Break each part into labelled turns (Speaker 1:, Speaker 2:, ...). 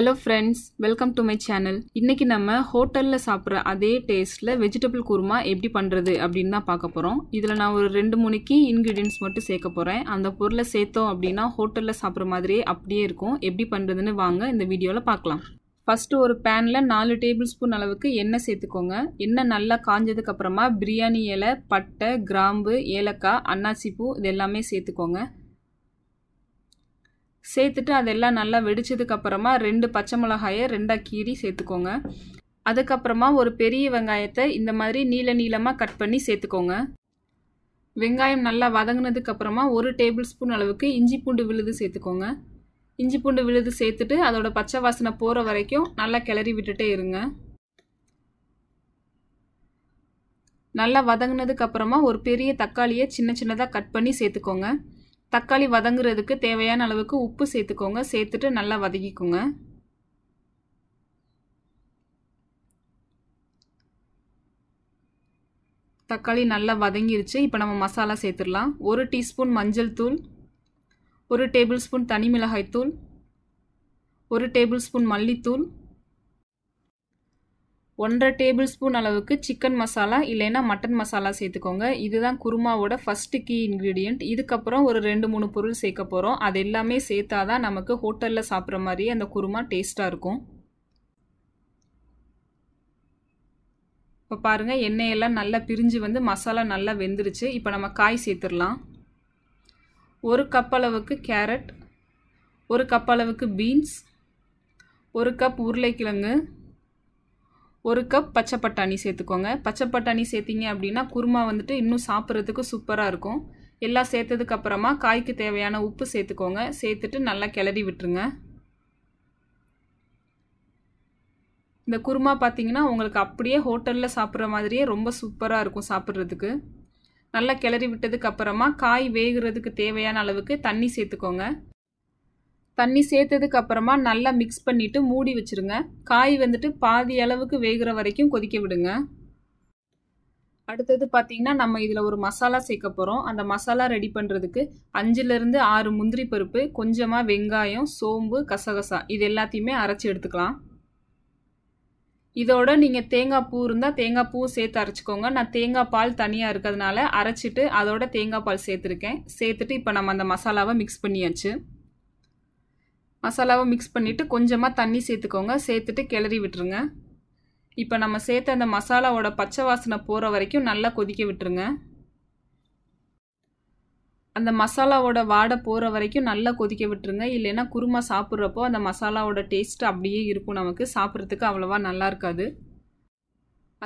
Speaker 1: hello friends welcome to my channel இன்றைக்கி நம்ம ஹோட்டலில் சாப்பிட்ற அதே டேஸ்ட்டில் வெஜிடபிள் குருமா எப்படி பண்ணுறது அப்படின்னு தான் பார்க்க போகிறோம் இதில் நான் ஒரு ரெண்டு மூணுக்கு இன்க்ரீடியன்ஸ் மட்டும் சேர்க்க போகிறேன் அந்த பொருளை சேர்த்தோம் அப்படின்னா ஹோட்டலில் சாப்பிட்ற மாதிரியே அப்படியே இருக்கும் எப்படி பண்ணுறதுன்னு வாங்க இந்த வீடியோவில் பார்க்கலாம் ஃபஸ்ட்டு ஒரு பேனில் நாலு டேபிள் ஸ்பூன் அளவுக்கு எண்ணெய் சேர்த்துக்கோங்க எண்ணெய் நல்லா காஞ்சதுக்கப்புறமா பிரியாணி இலை பட்டை கிராம்பு ஏலக்காய் அன்னாசிப்பூ இது எல்லாமே சேர்த்துக்கோங்க சேர்த்துட்டு அதெல்லாம் நல்லா வெடிச்சதுக்கப்புறமா ரெண்டு பச்சை மிளகாயை ரெண்டாக கீறி சேர்த்துக்கோங்க அதுக்கப்புறமா ஒரு பெரிய வெங்காயத்தை இந்த மாதிரி நீள நீளமாக கட் பண்ணி சேர்த்துக்கோங்க வெங்காயம் நல்லா வதங்கினதுக்கப்புறமா ஒரு டேபிள் ஸ்பூன் அளவுக்கு இஞ்சி பூண்டு விழுது சேர்த்துக்கோங்க இஞ்சி பூண்டு விழுது சேர்த்துட்டு அதோட பச்சை வாசனை போகிற வரைக்கும் நல்லா கிளறி விட்டுட்டே இருங்க நல்லா வதங்கினதுக்கப்புறமா ஒரு பெரிய தக்காளியை சின்ன சின்னதாக கட் பண்ணி சேர்த்துக்கோங்க தக்காளி வதங்குறதுக்கு தேவையான அளவுக்கு உப்பு சேர்த்துக்கோங்க சேர்த்துட்டு நல்லா வதக்கிக்கோங்க தக்காளி நல்லா வதங்கிருச்சு இப்போ நம்ம மசாலா சேர்த்துடலாம் ஒரு டீஸ்பூன் மஞ்சள் தூள் ஒரு டேபிள் ஸ்பூன் தனி மிளகாய் தூள் ஒரு டேபிள் ஸ்பூன் மல்லித்தூள் ஒன்றரை டேபிள் ஸ்பூன் அளவுக்கு சிக்கன் மசாலா இல்லைன்னா மட்டன் மசாலா சேர்த்துக்கோங்க இதுதான் குருமாவோட ஃபஸ்ட்டு கீ இன்க்ரீடியண்ட் இதுக்கப்புறம் ஒரு ரெண்டு மூணு பொருள் சேர்க்க போகிறோம் அது எல்லாமே சேர்த்தா தான் நமக்கு ஹோட்டலில் சாப்பிட்ற மாதிரியே அந்த குருமா டேஸ்ட்டாக இருக்கும் இப்போ பாருங்கள் எண்ணெயெல்லாம் நல்லா பிரிஞ்சு வந்து மசாலா நல்லா வெந்துருச்சு இப்போ நம்ம காய் சேர்த்துடலாம் ஒரு கப் அளவுக்கு கேரட் ஒரு கப் அளவுக்கு பீன்ஸ் ஒரு கப் உருளைக்கிழங்கு ஒரு கப் பச்சை பட்டாணி சேர்த்துக்கோங்க பச்சை பட்டாணி சேர்த்திங்க அப்படின்னா குருமா வந்துட்டு இன்னும் சாப்பிட்றதுக்கு சூப்பராக இருக்கும் எல்லாம் சேர்த்ததுக்கு அப்புறமா காய்க்கு தேவையான உப்பு சேர்த்துக்கோங்க சேர்த்துட்டு நல்லா கிளறி விட்டுருங்க இந்த குருமா பார்த்தீங்கன்னா உங்களுக்கு அப்படியே ஹோட்டலில் சாப்பிட்ற மாதிரியே ரொம்ப சூப்பராக இருக்கும் சாப்பிட்றதுக்கு நல்லா கிளறி விட்டதுக்கு அப்புறமா காய் வேகிறதுக்கு தேவையான அளவுக்கு தண்ணி சேர்த்துக்கோங்க தண்ணி சேர்த்ததுக்கு அப்புறமா நல்லா மிக்ஸ் பண்ணிவிட்டு மூடி வச்சுருங்க காய் வந்துட்டு பாதி அளவுக்கு வேகிற வரைக்கும் கொதிக்க விடுங்க அடுத்தது பார்த்திங்கன்னா நம்ம இதில் ஒரு மசாலா சேர்க்க போகிறோம் அந்த மசாலா ரெடி பண்ணுறதுக்கு அஞ்சுலேருந்து ஆறு முந்திரி பருப்பு கொஞ்சமாக வெங்காயம் சோம்பு கசகசா இது எல்லாத்தையுமே அரைச்சி எடுத்துக்கலாம் இதோட நீங்கள் தேங்காய் பூ இருந்தால் தேங்காய் பூ சேர்த்து அரைச்சிக்கோங்க நான் தேங்காய் பால் தனியாக இருக்கிறதுனால அரைச்சிட்டு அதோட தேங்காய் பால் சேர்த்துருக்கேன் சேர்த்துட்டு இப்போ நம்ம அந்த மசாலாவை மிக்ஸ் பண்ணியாச்சு மசாலாவை மிக்ஸ் பண்ணிவிட்டு கொஞ்சமாக தண்ணி சேர்த்துக்கோங்க சேர்த்துட்டு கிளறி விட்டுருங்க இப்போ நம்ம சேர்த்த அந்த மசாலாவோட பச்சை வாசனை போகிற வரைக்கும் நல்லா கொதிக்க விட்டுருங்க அந்த மசாலாவோட வாடை போகிற வரைக்கும் நல்லா கொதிக்க விட்டுருங்க இல்லைன்னா குருமா சாப்பிட்றப்போ அந்த மசாலாவோட டேஸ்ட் அப்படியே இருக்கும் நமக்கு சாப்பிட்றதுக்கு அவ்வளோவா நல்லா இருக்காது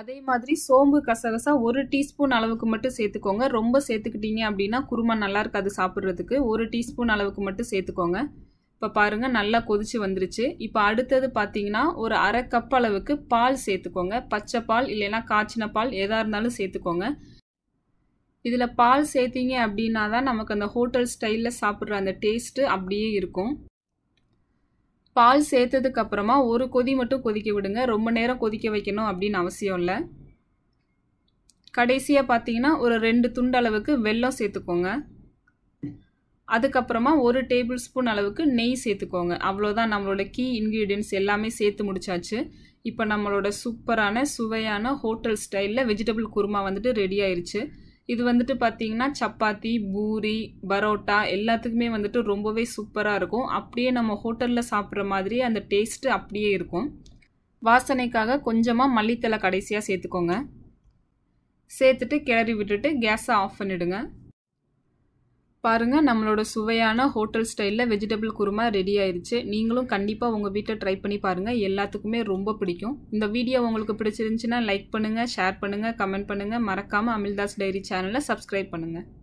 Speaker 1: அதே மாதிரி சோம்பு கசகசா ஒரு டீஸ்பூன் அளவுக்கு மட்டும் சேர்த்துக்கோங்க ரொம்ப சேர்த்துக்கிட்டீங்க அப்படின்னா குருமா நல்லா இருக்காது சாப்பிட்றதுக்கு ஒரு டீஸ்பூன் அளவுக்கு மட்டும் சேர்த்துக்கோங்க இப்போ பாருங்கள் நல்லா கொதிச்சு வந்துருச்சு இப்போ அடுத்தது பார்த்தீங்கன்னா ஒரு அரை கப் அளவுக்கு பால் சேர்த்துக்கோங்க பச்சை பால் இல்லைன்னா காய்ச்சின பால் எதாக இருந்தாலும் சேர்த்துக்கோங்க இதில் பால் சேர்த்தீங்க அப்படின்னா தான் நமக்கு அந்த ஹோட்டல் ஸ்டைலில் சாப்பிட்ற அந்த டேஸ்ட்டு அப்படியே இருக்கும் பால் சேர்த்ததுக்கப்புறமா ஒரு கொதி மட்டும் கொதிக்க விடுங்க ரொம்ப நேரம் கொதிக்க வைக்கணும் அப்படின்னு அவசியம் இல்லை கடைசியாக பார்த்தீங்கன்னா ஒரு ரெண்டு துண்டு அளவுக்கு வெல்லம் சேர்த்துக்கோங்க அதுக்கப்புறமா ஒரு டேபிள் ஸ்பூன் அளவுக்கு நெய் சேர்த்துக்கோங்க அவ்வளோதான் நம்மளோட கீ இன்க்ரீடியன்ஸ் எல்லாமே சேர்த்து முடிச்சாச்சு இப்போ நம்மளோட சூப்பரான சுவையான ஹோட்டல் ஸ்டைலில் வெஜிடபிள் குருமா வந்துட்டு ரெடி ஆயிடுச்சு இது வந்துட்டு பார்த்தீங்கன்னா சப்பாத்தி பூரி பரோட்டா எல்லாத்துக்குமே வந்துட்டு ரொம்பவே சூப்பராக இருக்கும் அப்படியே நம்ம ஹோட்டலில் சாப்பிட்ற மாதிரி அந்த டேஸ்ட்டு அப்படியே இருக்கும் வாசனைக்காக கொஞ்சமாக மல்லித்தலை கடைசியாக சேர்த்துக்கோங்க சேர்த்துட்டு கிளறி விட்டுட்டு கேஸை ஆஃப் பண்ணிவிடுங்க பாருங்கள் நம்மளோட சுவையான ஹோட்டல் ஸ்டைலில் வெஜிடபிள் குருமா ரெடி ஆயிடுச்சு நீங்களும் கண்டிப்பாக உங்கள் வீட்டை ட்ரை பண்ணி பாருங்கள் எல்லாத்துக்குமே ரொம்ப பிடிக்கும் இந்த வீடியோ உங்களுக்கு பிடிச்சிருந்துச்சுன்னா லைக் பண்ணுங்கள் ஷேர் பண்ணுங்கள் கமெண்ட் பண்ணுங்கள் மறக்காமல் அமில்தாஸ் டைரி சேனலை சப்ஸ்கிரைப் பண்ணுங்கள்